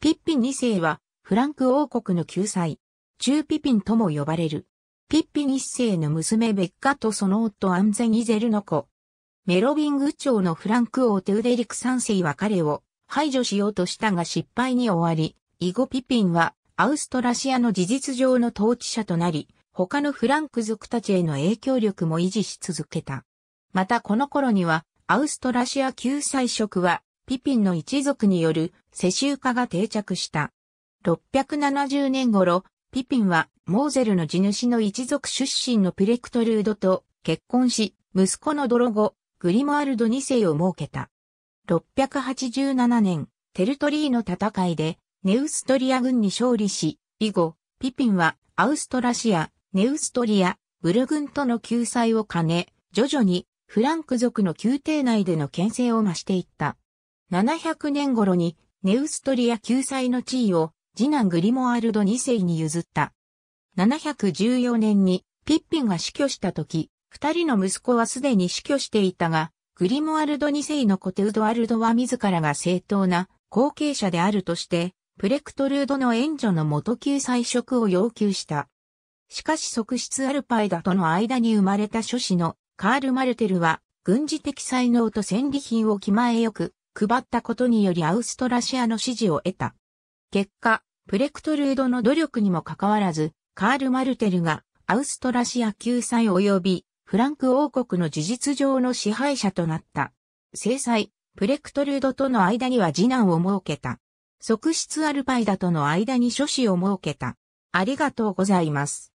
ピッピン2世は、フランク王国の救済、中ピピンとも呼ばれる。ピッピン1世の娘ベッカとその夫アンゼイゼルの子。メロビング朝のフランク王テウデリク3世は彼を排除しようとしたが失敗に終わり、以後ピピンはアウストラシアの事実上の統治者となり、他のフランク族たちへの影響力も維持し続けた。またこの頃には、アウストラシア救済職はピピンの一族による世襲化が定着した。670年頃、ピピンはモーゼルの地主の一族出身のプレクトルードと結婚し、息子の泥ゴ、グリモアルド2世を設けた。687年、テルトリーの戦いで、ネウストリア軍に勝利し、以後、ピピンはアウストラシア、ネウストリア、ブル軍との救済を兼ね、徐々にフランク族の宮廷内での牽制を増していった。700年頃にネウストリア救済の地位を次男グリモアルド2世に譲った。714年にピッピンが死去した時、二人の息子はすでに死去していたが、グリモアルド2世のコテウドアルドは自らが正当な後継者であるとして、プレクトルードの援助の元救済職を要求した。しかし側室アルパイダとの間に生まれた諸子のカール・マルテルは、軍事的才能と戦利品を気前よく、配ったことによりアウストラシアの支持を得た。結果、プレクトルードの努力にもかかわらず、カール・マルテルがアウストラシア救済及びフランク王国の事実上の支配者となった。制裁、プレクトルードとの間には次男を設けた。側室アルパイダとの間に諸子を設けた。ありがとうございます。